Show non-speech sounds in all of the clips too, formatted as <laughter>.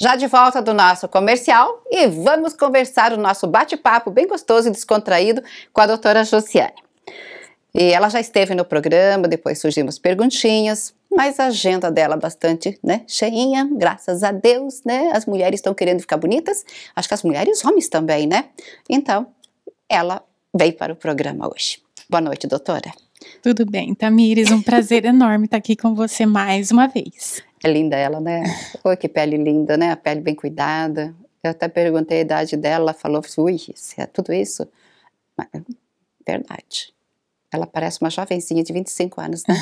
Já de volta do nosso comercial e vamos conversar o nosso bate-papo bem gostoso e descontraído com a doutora Josiane. E ela já esteve no programa, depois surgimos perguntinhas, mas a agenda dela bastante né, cheinha, graças a Deus, né? As mulheres estão querendo ficar bonitas, acho que as mulheres e homens também, né? Então, ela veio para o programa hoje. Boa noite, doutora. Tudo bem, Tamires, um prazer enorme estar aqui com você mais uma vez. É linda ela, né? Oi, que pele linda, né? A pele bem cuidada. Eu até perguntei a idade dela, ela falou, ui, é tudo isso? verdade. Ela parece uma jovenzinha de 25 anos, né?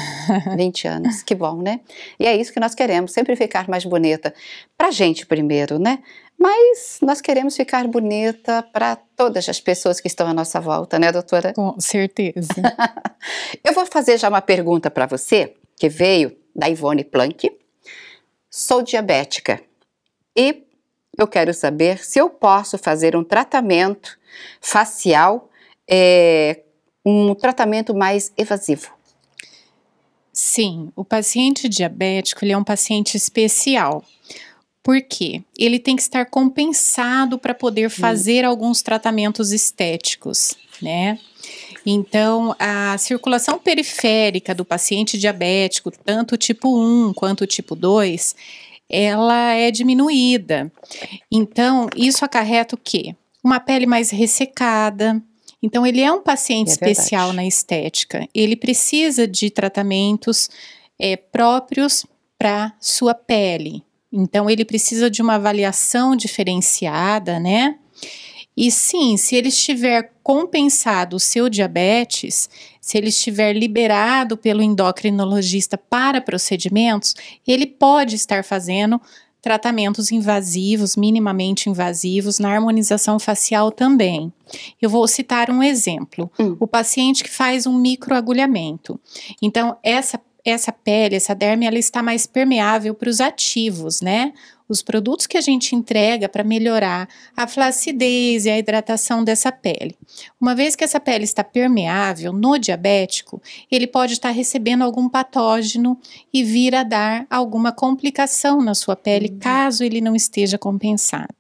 20 <laughs> anos, que bom, né? E é isso que nós queremos, sempre ficar mais bonita. Pra gente primeiro, né? Mas nós queremos ficar bonita para todas as pessoas que estão à nossa volta, né, doutora? Com certeza. <laughs> Eu vou fazer já uma pergunta para você, que veio da Ivone Planck. Sou diabética e eu quero saber se eu posso fazer um tratamento facial, é, um tratamento mais evasivo. Sim, o paciente diabético ele é um paciente especial. Porque Ele tem que estar compensado para poder hum. fazer hum. alguns tratamentos estéticos, né? Então, a circulação periférica do paciente diabético, tanto tipo 1 quanto tipo 2, ela é diminuída. Então, isso acarreta o quê? Uma pele mais ressecada. Então, ele é um paciente é especial na estética. Ele precisa de tratamentos é, próprios para sua pele, então ele precisa de uma avaliação diferenciada, né? E sim, se ele estiver compensado o seu diabetes, se ele estiver liberado pelo endocrinologista para procedimentos, ele pode estar fazendo tratamentos invasivos, minimamente invasivos, na harmonização facial também. Eu vou citar um exemplo: hum. o paciente que faz um microagulhamento. Então, essa essa pele, essa derme, ela está mais permeável para os ativos, né? Os produtos que a gente entrega para melhorar a flacidez e a hidratação dessa pele. Uma vez que essa pele está permeável no diabético, ele pode estar recebendo algum patógeno e vir a dar alguma complicação na sua pele, uhum. caso ele não esteja compensado.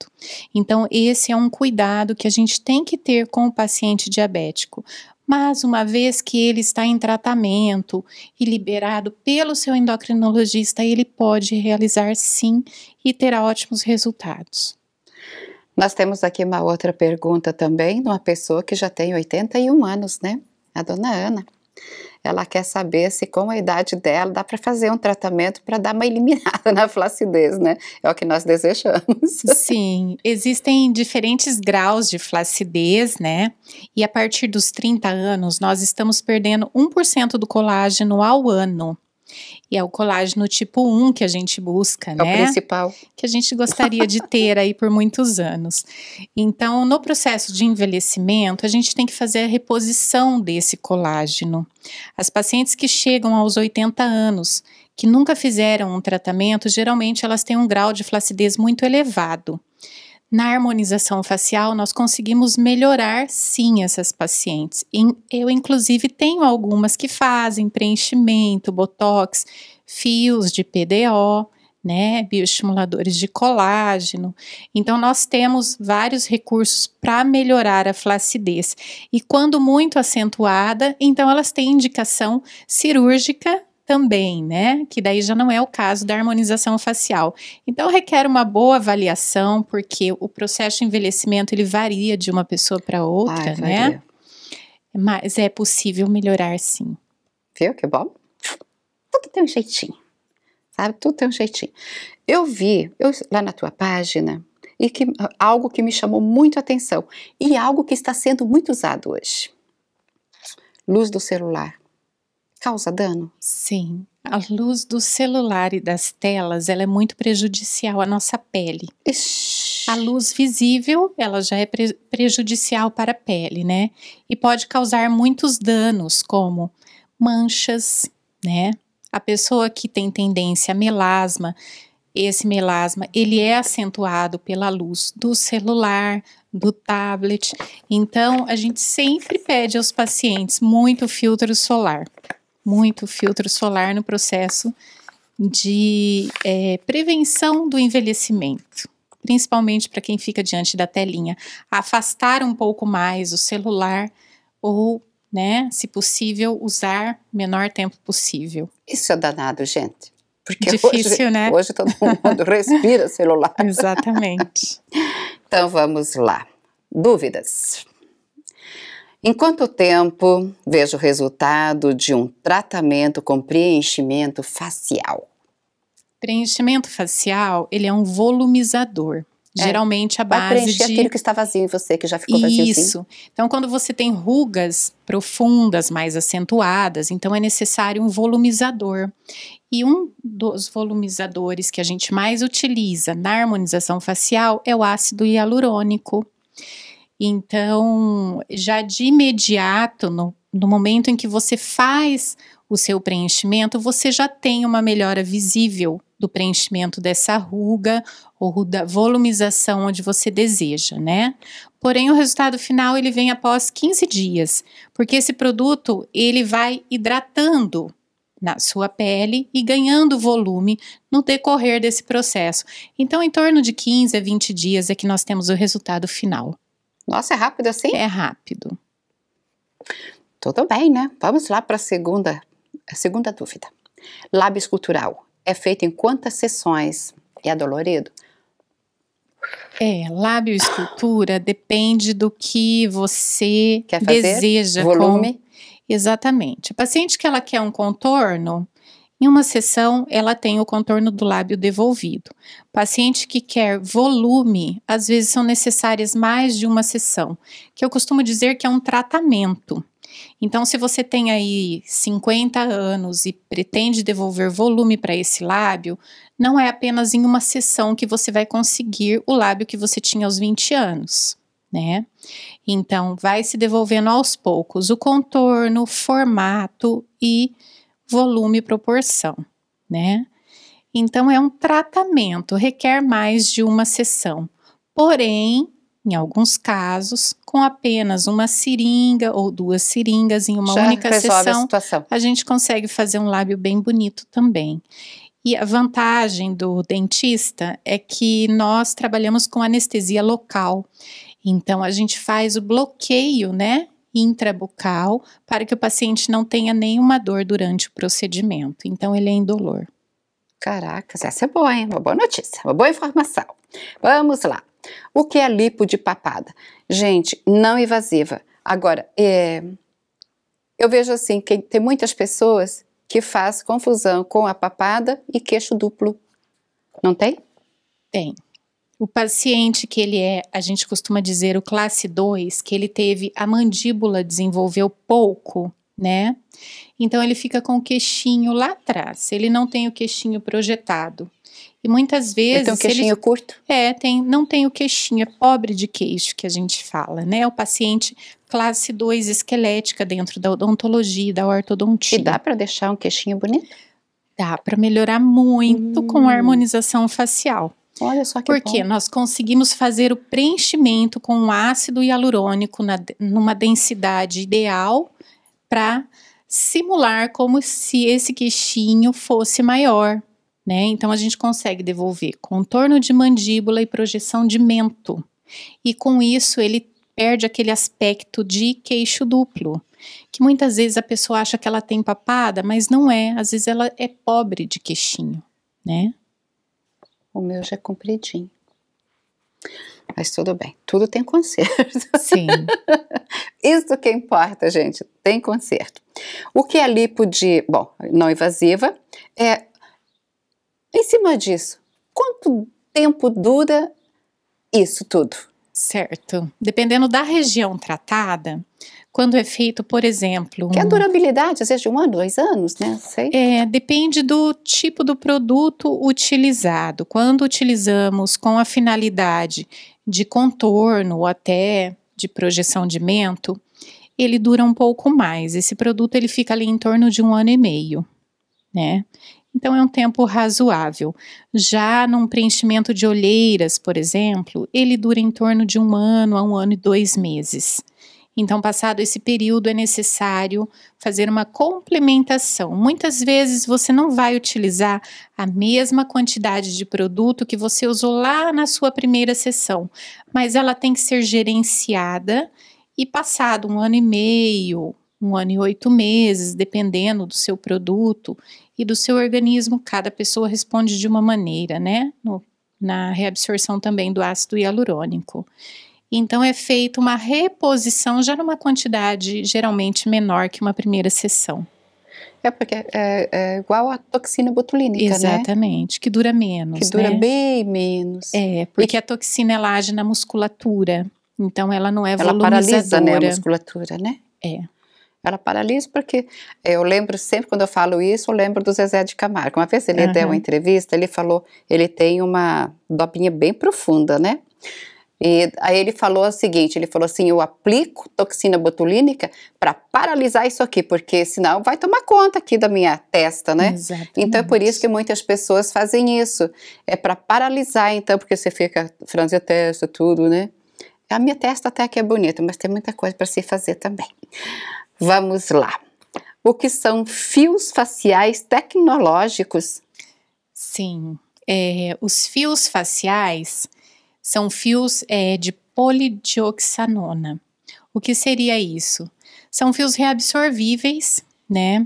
Então, esse é um cuidado que a gente tem que ter com o paciente diabético. Mas uma vez que ele está em tratamento e liberado pelo seu endocrinologista, ele pode realizar sim e terá ótimos resultados. Nós temos aqui uma outra pergunta também, de uma pessoa que já tem 81 anos, né? A dona Ana ela quer saber se com a idade dela dá para fazer um tratamento para dar uma eliminada <laughs> na flacidez, né? É o que nós desejamos. <laughs> Sim, existem diferentes graus de flacidez, né? E a partir dos 30 anos, nós estamos perdendo 1% do colágeno ao ano. E é o colágeno tipo 1 que a gente busca, é né? É o principal. Que a gente gostaria de ter aí por muitos anos. Então, no processo de envelhecimento, a gente tem que fazer a reposição desse colágeno. As pacientes que chegam aos 80 anos, que nunca fizeram um tratamento, geralmente elas têm um grau de flacidez muito elevado. Na harmonização facial, nós conseguimos melhorar sim essas pacientes. Eu, inclusive, tenho algumas que fazem preenchimento, botox, fios de PDO, né, bioestimuladores de colágeno. Então, nós temos vários recursos para melhorar a flacidez. E quando muito acentuada, então elas têm indicação cirúrgica também, né? Que daí já não é o caso da harmonização facial. Então requer uma boa avaliação, porque o processo de envelhecimento ele varia de uma pessoa para outra, Ai, né? Mas é possível melhorar sim. Viu que bom? Tudo tem um jeitinho. Sabe? Tudo tem um jeitinho. Eu vi, eu, lá na tua página, e que ah, algo que me chamou muito a atenção e algo que está sendo muito usado hoje. Luz do celular causa dano? Sim. A luz do celular e das telas, ela é muito prejudicial à nossa pele. Ixi. A luz visível, ela já é pre prejudicial para a pele, né? E pode causar muitos danos, como manchas, né? A pessoa que tem tendência a melasma, esse melasma, ele é acentuado pela luz do celular, do tablet. Então, a gente sempre pede aos pacientes muito filtro solar muito filtro solar no processo de é, prevenção do envelhecimento, principalmente para quem fica diante da telinha. Afastar um pouco mais o celular ou, né, se possível, usar menor tempo possível. Isso é danado, gente. Porque Difícil, hoje, né? <laughs> Hoje todo mundo <laughs> respira celular. Exatamente. então vamos lá. Dúvidas? Em quanto tempo vejo o resultado de um tratamento com preenchimento facial? Preenchimento facial, ele é um volumizador. É, geralmente a base vai preencher de... aquilo que está vazio em você, que já ficou vazio. Isso. Assim. Então, quando você tem rugas profundas, mais acentuadas, então é necessário um volumizador. E um dos volumizadores que a gente mais utiliza na harmonização facial é o ácido hialurônico. Então, já de imediato, no, no momento em que você faz o seu preenchimento, você já tem uma melhora visível do preenchimento dessa ruga ou da volumização onde você deseja, né? Porém, o resultado final ele vem após 15 dias, porque esse produto ele vai hidratando na sua pele e ganhando volume no decorrer desse processo. Então, em torno de 15 a 20 dias é que nós temos o resultado final. Nossa, é rápido assim? É rápido. Tudo bem, né? Vamos lá para a segunda, a segunda dúvida. Lábio escultural é feito em quantas sessões? É dolorido? É, lábio escultura <laughs> depende do que você Quer fazer? deseja. Volume? Com... Exatamente. A paciente que ela quer um contorno, em uma sessão, ela tem o contorno do lábio devolvido. Paciente que quer volume, às vezes são necessárias mais de uma sessão, que eu costumo dizer que é um tratamento. Então, se você tem aí 50 anos e pretende devolver volume para esse lábio, não é apenas em uma sessão que você vai conseguir o lábio que você tinha aos 20 anos, né? Então, vai se devolvendo aos poucos o contorno, formato e volume e proporção, né? Então é um tratamento, requer mais de uma sessão. Porém, em alguns casos, com apenas uma seringa ou duas seringas em uma Já única sessão, a, a gente consegue fazer um lábio bem bonito também. E a vantagem do dentista é que nós trabalhamos com anestesia local. Então a gente faz o bloqueio, né, intrabucal para que o paciente não tenha nenhuma dor durante o procedimento. Então, ele é indolor. Caracas, essa é boa, hein? Uma boa notícia, uma boa informação. Vamos lá. O que é lipo de papada? Gente, não invasiva. Agora, é... eu vejo assim que tem muitas pessoas que faz confusão com a papada e queixo duplo. Não tem? Tem. O paciente que ele é, a gente costuma dizer o classe 2, que ele teve a mandíbula desenvolveu pouco, né? Então ele fica com o queixinho lá atrás, ele não tem o queixinho projetado. E muitas vezes. Tem um queixinho ele, curto? É, tem, não tem o queixinho, é pobre de queixo que a gente fala, né? O paciente classe 2 esquelética dentro da odontologia, da ortodontia. E dá para deixar um queixinho bonito? Dá para melhorar muito hum. com a harmonização facial. Olha só que Porque bom. nós conseguimos fazer o preenchimento com ácido hialurônico na, numa densidade ideal para simular como se esse queixinho fosse maior, né? Então a gente consegue devolver contorno de mandíbula e projeção de mento. E com isso ele perde aquele aspecto de queixo duplo, que muitas vezes a pessoa acha que ela tem papada, mas não é, às vezes ela é pobre de queixinho, né? O meu já é compridinho. Mas tudo bem, tudo tem conserto. Sim. <laughs> Isso que importa, gente, tem conserto. O que é lipo de, bom, não invasiva, é em cima disso, quanto tempo dura isso tudo? Certo. Dependendo da região tratada, quando é feito, por exemplo. Um... Que a durabilidade, às vezes, de um ano, dois anos, né? Sei. É, depende do tipo do produto utilizado. Quando utilizamos com a finalidade de contorno ou até de projeção de mento, ele dura um pouco mais. Esse produto ele fica ali em torno de um ano e meio, né? Então é um tempo razoável. Já num preenchimento de olheiras, por exemplo, ele dura em torno de um ano a um ano e dois meses. Então, passado esse período, é necessário fazer uma complementação. Muitas vezes você não vai utilizar a mesma quantidade de produto que você usou lá na sua primeira sessão, mas ela tem que ser gerenciada e passado um ano e meio, um ano e oito meses, dependendo do seu produto e do seu organismo, cada pessoa responde de uma maneira, né? No, na reabsorção também do ácido hialurônico. Então é feita uma reposição já numa quantidade geralmente menor que uma primeira sessão. É porque é, é, é igual a toxina botulínica, né? Exatamente, né? que dura menos. Que dura né? bem menos. É, porque e... a toxina ela age na musculatura, então ela não é ela Ela paralisa né, a musculatura, né? É. Ela paralisa porque eu lembro sempre quando eu falo isso, eu lembro do Zezé de Camargo. Uma vez ele uhum. deu uma entrevista, ele falou, ele tem uma dopinha bem profunda, né? E aí ele falou o seguinte, ele falou assim, eu aplico toxina botulínica para paralisar isso aqui, porque senão vai tomar conta aqui da minha testa, né? Exatamente. Então é por isso que muitas pessoas fazem isso, é para paralisar então, porque você fica franzindo a testa, tudo, né? A minha testa até aqui é bonita, mas tem muita coisa para se fazer também. Vamos lá. O que são fios faciais tecnológicos? Sim, é, os fios faciais são fios é, de polidioxanona. O que seria isso? São fios reabsorvíveis, né?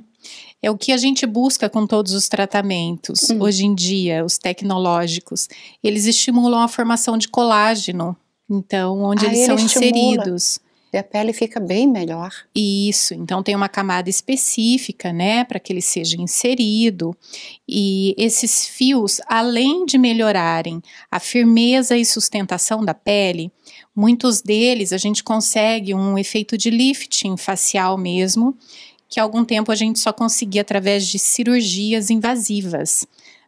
É o que a gente busca com todos os tratamentos hum. hoje em dia, os tecnológicos. Eles estimulam a formação de colágeno, então, onde ah, eles ele são estimula. inseridos e a pele fica bem melhor. Isso, então tem uma camada específica, né, para que ele seja inserido. E esses fios, além de melhorarem a firmeza e sustentação da pele, muitos deles a gente consegue um efeito de lifting facial mesmo, que há algum tempo a gente só conseguia através de cirurgias invasivas.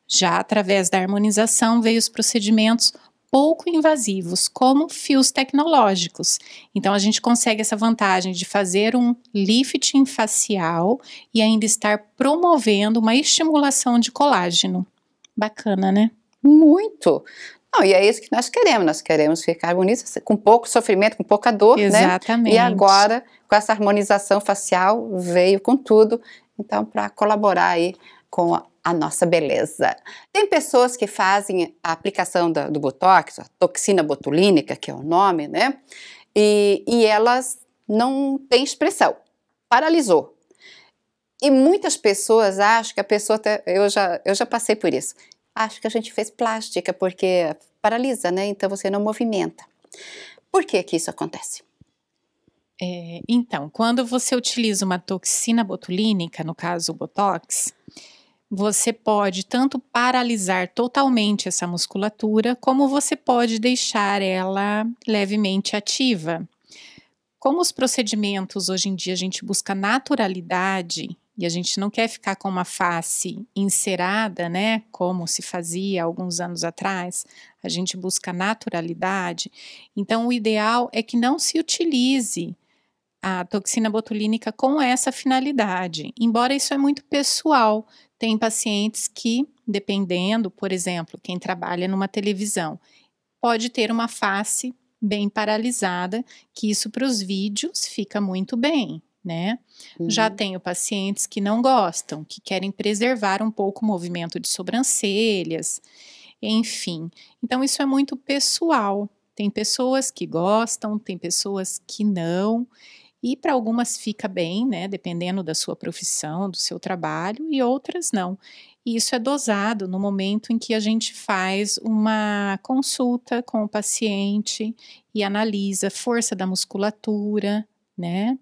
Já através da harmonização veio os procedimentos pouco invasivos, como fios tecnológicos. Então a gente consegue essa vantagem de fazer um lifting facial e ainda estar promovendo uma estimulação de colágeno. Bacana, né? Muito. Não, e é isso que nós queremos. Nós queremos ficar bonitas com pouco sofrimento, com pouca dor, né? Exatamente. né? E agora, com essa harmonização facial, veio com tudo. Então, para colaborar aí com a a nossa beleza. Tem pessoas que fazem a aplicação do Botox, a toxina botulínica, que é o nome, né? E, e elas não têm expressão, paralisou. E muitas pessoas acham que a pessoa, tá, eu, já, eu já passei por isso, acho que a gente fez plástica porque paralisa, né? Então você não movimenta. Por que que isso acontece? É, então, quando você utiliza uma toxina botulínica, no caso o Botox, você pode tanto paralisar totalmente essa musculatura, como você pode deixar ela levemente ativa. Como os procedimentos hoje em dia a gente busca naturalidade e a gente não quer ficar com uma face encerada, né? Como se fazia alguns anos atrás. A gente busca naturalidade. Então, o ideal é que não se utilize a toxina botulínica com essa finalidade, embora isso é muito pessoal. Tem pacientes que, dependendo, por exemplo, quem trabalha numa televisão, pode ter uma face bem paralisada, que isso para os vídeos fica muito bem, né? Uhum. Já tenho pacientes que não gostam, que querem preservar um pouco o movimento de sobrancelhas, enfim. Então, isso é muito pessoal. Tem pessoas que gostam, tem pessoas que não e para algumas fica bem, né, dependendo da sua profissão, do seu trabalho, e outras não. E isso é dosado no momento em que a gente faz uma consulta com o paciente e analisa força da musculatura, né?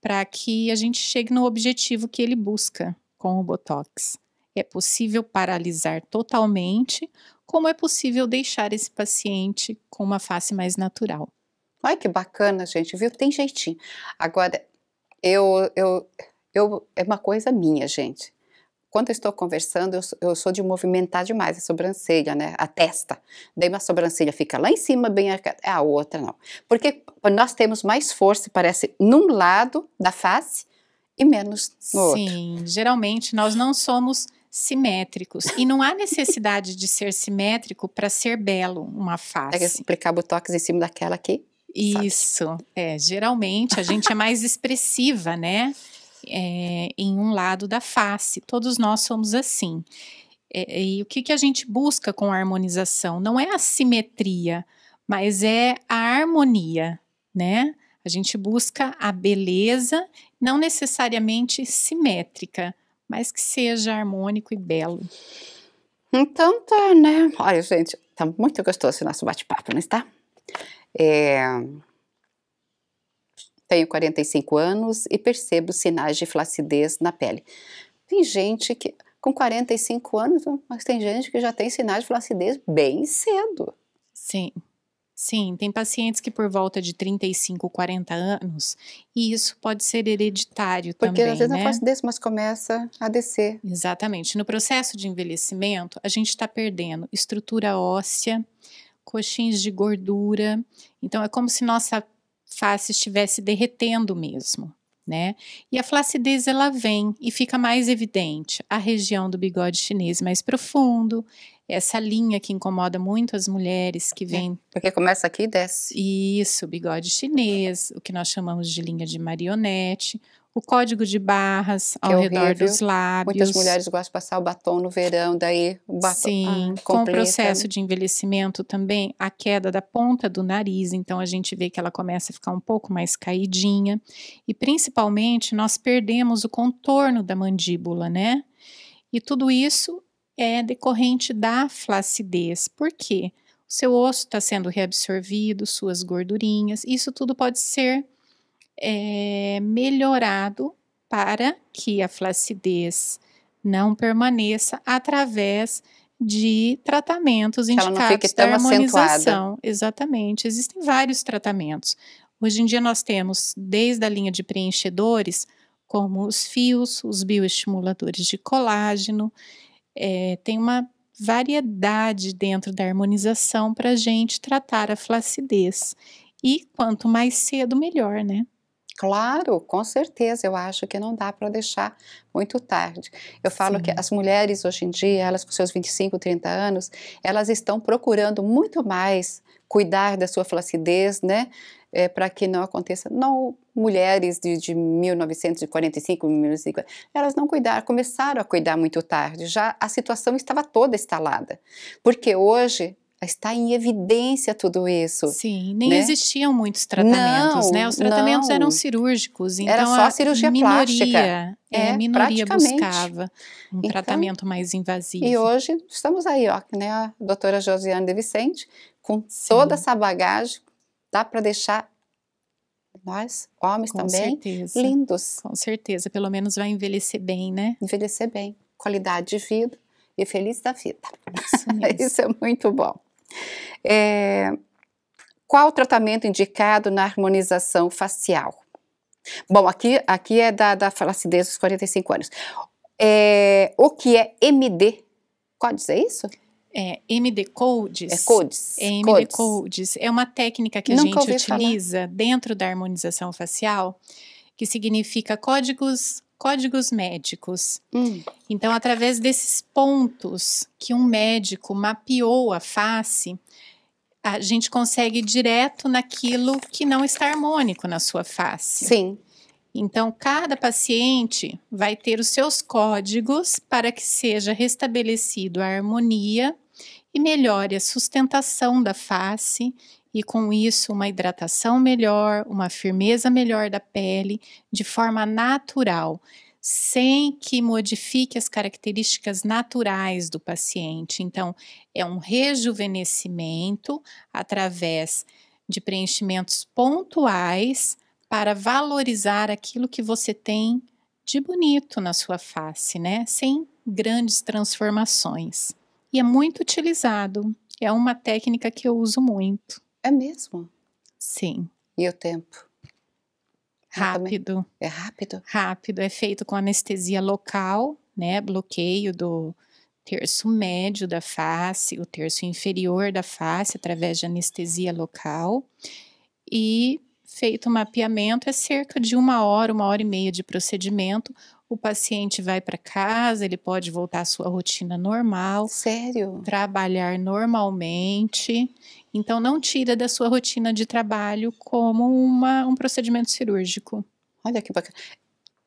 Para que a gente chegue no objetivo que ele busca com o botox. É possível paralisar totalmente, como é possível deixar esse paciente com uma face mais natural. Olha que bacana, gente, viu? Tem jeitinho. Agora, eu, eu, eu é uma coisa minha, gente. Quando eu estou conversando, eu, eu sou de movimentar demais a sobrancelha, né? A testa. Daí uma sobrancelha fica lá em cima, bem arcada. A outra não. Porque nós temos mais força, parece, num lado da face e menos no Sim, outro. Sim, geralmente nós não somos simétricos. E não há necessidade de ser simétrico para ser belo uma é face. É explicar botox em cima daquela aqui. Isso, sabe? é. Geralmente a gente é mais expressiva, né? É, em um lado da face. Todos nós somos assim. É, e o que, que a gente busca com a harmonização? Não é a simetria, mas é a harmonia, né? A gente busca a beleza, não necessariamente simétrica, mas que seja harmônico e belo. Então tá, né? Olha, gente, tá muito gostoso esse nosso bate-papo, não está? É, tenho 45 anos e percebo sinais de flacidez na pele. Tem gente que, com 45 anos, mas tem gente que já tem sinais de flacidez bem cedo. Sim. Sim, tem pacientes que por volta de 35, 40 anos, e isso pode ser hereditário Porque também. Porque às vezes né? a flacidez, mas começa a descer. Exatamente. No processo de envelhecimento, a gente está perdendo estrutura óssea, coxins de gordura. Então é como se nossa face estivesse derretendo mesmo, né? E a flacidez ela vem e fica mais evidente a região do bigode chinês mais profundo, essa linha que incomoda muito as mulheres que é, vêm. Porque começa aqui e desce. Isso, bigode chinês, o que nós chamamos de linha de marionete, o código de barras ao é redor dos lábios. Muitas mulheres gostam de passar o batom no verão, daí o batom. Sim, ah, com o processo de envelhecimento também, a queda da ponta do nariz, então a gente vê que ela começa a ficar um pouco mais caidinha. E principalmente nós perdemos o contorno da mandíbula, né? E tudo isso é decorrente da flacidez. Por quê? O seu osso está sendo reabsorvido, suas gordurinhas, isso tudo pode ser é, melhorado para que a flacidez não permaneça através de tratamentos indicados da harmonização. Acentuada. Exatamente. Existem vários tratamentos. Hoje em dia nós temos desde a linha de preenchedores, como os fios, os bioestimuladores de colágeno, é, tem uma variedade dentro da harmonização para a gente tratar a flacidez. E quanto mais cedo, melhor, né? Claro, com certeza, eu acho que não dá para deixar muito tarde. Eu falo Sim. que as mulheres hoje em dia, elas com seus 25, 30 anos, elas estão procurando muito mais cuidar da sua flacidez, né? É, eh, para que não aconteça, não mulheres de, de 1945, 1950, elas não cuidaram, começaram a cuidar muito tarde, já a situação estava toda instalada, porque hoje está em evidência tudo isso. Sim, nem né? existiam muitos tratamentos, não, né? Os tratamentos não. eram cirúrgicos, então era só a cirurgia minoria, plástica. É, a é, minoria buscava um então, tratamento mais invasivo. E hoje estamos aí, ó, né, a doutora Josiane de Vicente, com Sim. toda essa bagagem, dá para deixar nós, homens com também, certeza. lindos. Com certeza, pelo menos vai envelhecer bem, né? Envelhecer bem, qualidade de vida e feliz da vida. Isso, <laughs> isso é muito bom. É, qual o tratamento indicado na harmonização facial? Bom, aqui, aqui é da, da flacidez dos 45 anos. É, o que é MD? Pode dizer isso? É, MD Codes. É codes. É MD codes. codes. É uma técnica que Nunca a gente utiliza falar. dentro da harmonização facial, que significa códigos códigos médicos. Hum. Então, através desses pontos que um médico mapeou a face, a gente consegue ir direto naquilo que não está harmônico na sua face. Sim. Então, cada paciente vai ter os seus códigos para que seja restabelecido a harmonia e melhore a sustentação da face e com isso uma hidratação melhor, uma firmeza melhor da pele de forma natural, sem que modifique as características naturais do paciente. Então, é um rejuvenescimento através de preenchimentos pontuais para valorizar aquilo que você tem de bonito na sua face, né? Sem grandes transformações e é muito utilizado. É uma técnica que eu uso muito. É mesmo? Sim. E o tempo? Rápido. É rápido? Rápido. É feito com anestesia local, né? Bloqueio do terço médio da face, o terço inferior da face, através de anestesia local. E feito o mapeamento, é cerca de uma hora, uma hora e meia de procedimento, o paciente vai para casa, ele pode voltar à sua rotina normal. Sério? Trabalhar normalmente. Então, não tira da sua rotina de trabalho como uma, um procedimento cirúrgico. Olha que bacana.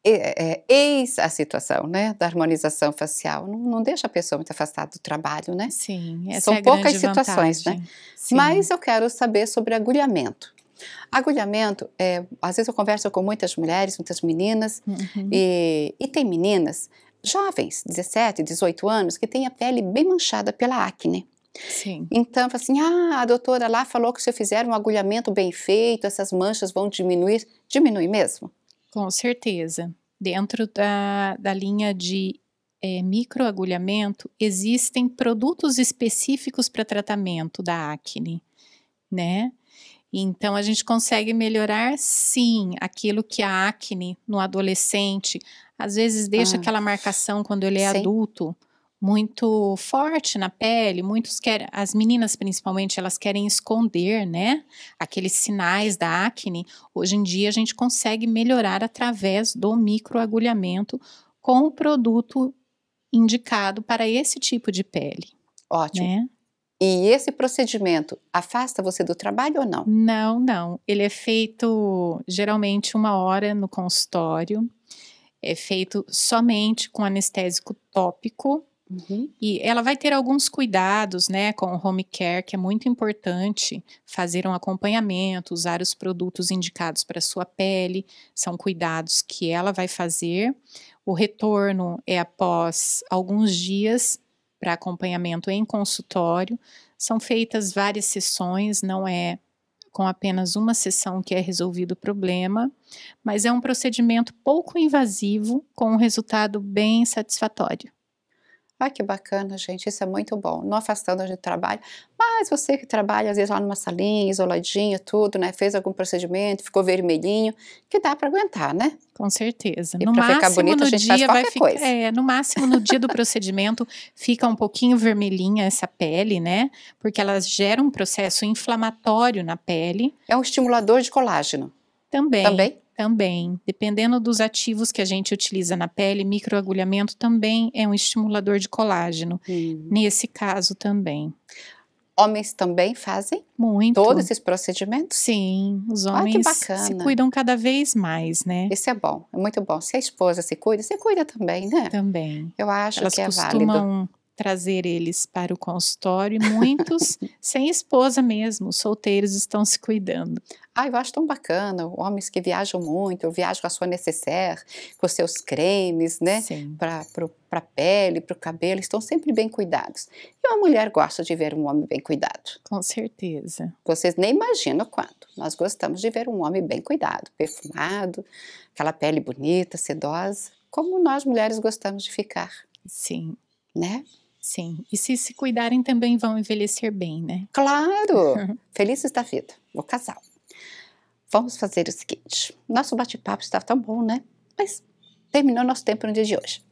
É, é, é eis a situação, né, da harmonização facial. Não, não, deixa a pessoa muito afastada do trabalho, né? Sim, essa São é poucas situações, né? vantagem. né? Sim. Mas eu quero saber sobre agulhamento. Agulhamento, é, às vezes eu converso com muitas mulheres, muitas meninas, uhum. e, e tem meninas jovens, 17, 18 anos, que têm a pele bem manchada pela acne. Sim. Então, assim, ah, a doutora lá falou que se eu fizer um agulhamento bem feito, essas manchas vão diminuir. Diminui mesmo? Com certeza. Dentro da, da linha de é, microagulhamento, existem produtos específicos para tratamento da acne, né? Então, a gente consegue melhorar, sim, aquilo que a acne no adolescente às vezes deixa ah, aquela marcação quando ele é sim. adulto muito forte na pele. Muitos querem, as meninas principalmente, elas querem esconder, né? Aqueles sinais da acne. Hoje em dia, a gente consegue melhorar através do microagulhamento com o produto indicado para esse tipo de pele. Ótimo. Né? E esse procedimento afasta você do trabalho ou não? Não, não. Ele é feito geralmente uma hora no consultório. É feito somente com anestésico tópico. Uhum. E ela vai ter alguns cuidados, né, com o home care, que é muito importante fazer um acompanhamento, usar os produtos indicados para sua pele, são cuidados que ela vai fazer. O retorno é após alguns dias para acompanhamento em consultório. São feitas várias sessões, não é com apenas uma sessão que é resolvido o problema, mas é um procedimento pouco invasivo com um resultado bem satisfatório. Ah, que bacana, gente, isso é muito bom. Não afastando do trabalho, mas você que trabalha às vezes lá numa salinha, isoladinha, tudo, né? Fez algum procedimento, ficou vermelhinho, que dá para aguentar, né? Com certeza. E no máximo, ficar bonito, no a gente dia vai ficar, coisa. É, no máximo no dia do procedimento fica um pouquinho vermelhinha essa pele, né? Porque elas geram um processo inflamatório na pele. É um estimulador de colágeno. Também. Também também. Dependendo dos ativos que a gente utiliza na pele, microagulhamento também é um estimulador de colágeno. Hum. Nesse caso também. Homens também fazem? Muito. Todos esses procedimentos? Sim, os homens ah, se cuidam cada vez mais, né? Isso é bom, é muito bom. Se a esposa se cuida, se cuida também, né? Também. Eu acho Elas que é válido. costumam trazer eles para o consultório e muitos <laughs> sem esposa mesmo, solteiros estão se cuidando. Ah, eu acho tão bacana, homens que viajam muito, eu viajo com a sua necessaire, com os seus cremes, né? Para a pele, para o cabelo, estão sempre bem cuidados. E uma mulher gosta de ver um homem bem cuidado. Com certeza. Vocês nem imaginam quanto. Nós gostamos de ver um homem bem cuidado, perfumado, aquela pele bonita, sedosa, como nós mulheres gostamos de ficar. Sim. Né? Sim. E se se cuidarem também vão envelhecer bem, né? Claro! <laughs> Feliz da vida, o casal. Vamos fazer o seguinte: nosso bate-papo está tão bom, né? Mas terminou nosso tempo no dia de hoje.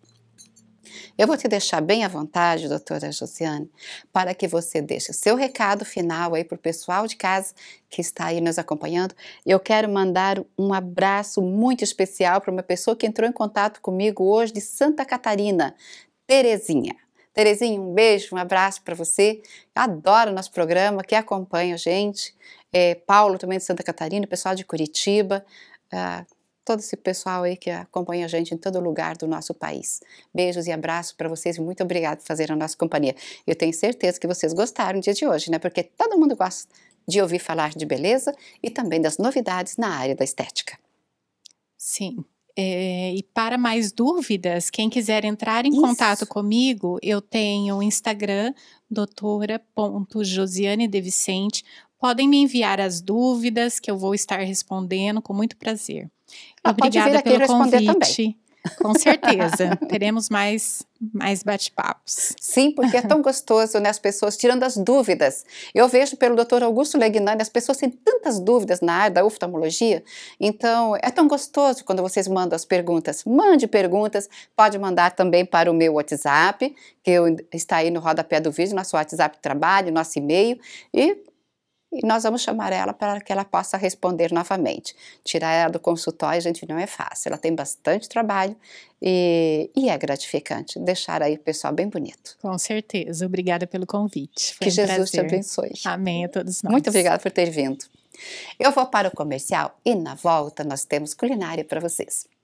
Eu vou te deixar bem à vontade, doutora Josiane, para que você deixe o seu recado final aí para o pessoal de casa que está aí nos acompanhando. Eu quero mandar um abraço muito especial para uma pessoa que entrou em contato comigo hoje de Santa Catarina, Terezinha. Terezinha, um beijo, um abraço para você. Adoro nosso programa, que acompanha a gente. É, Paulo também de Santa Catarina, pessoal de Curitiba. Ah, todo esse pessoal aí que acompanha a gente em todo lugar do nosso país. Beijos e abraços para vocês e muito obrigado por fazerem a nossa companhia. Eu tenho certeza que vocês gostaram do dia de hoje, né? Porque todo mundo gosta de ouvir falar de beleza e também das novidades na área da estética. Sim. É, e para mais dúvidas, quem quiser entrar em Isso. contato comigo, eu tenho o Instagram, doutora.josianedevicente. de Vicente. Podem me enviar as dúvidas que eu vou estar respondendo com muito prazer. Ah, Obrigada pelo convite. Também. Com certeza. Teremos mais mais bate-papos. Sim, porque é tão gostoso, né? As pessoas tirando as dúvidas. Eu vejo pelo doutor Augusto Legnani, as pessoas têm tantas dúvidas na área da oftalmologia. Então, é tão gostoso quando vocês mandam as perguntas. Mande perguntas, pode mandar também para o meu WhatsApp, que eu, está aí no rodapé do vídeo, nosso WhatsApp de trabalho, nosso e-mail. E e nós vamos chamar ela para que ela possa responder novamente. Tirar ela do consultório, gente, não é fácil. Ela tem bastante trabalho e, e é gratificante deixar aí o pessoal bem bonito. Com certeza. Obrigada pelo convite. Foi que um Jesus prazer. te abençoe. Amém a todos nós. Muito obrigada por ter vindo. Eu vou para o comercial e na volta nós temos culinária para vocês.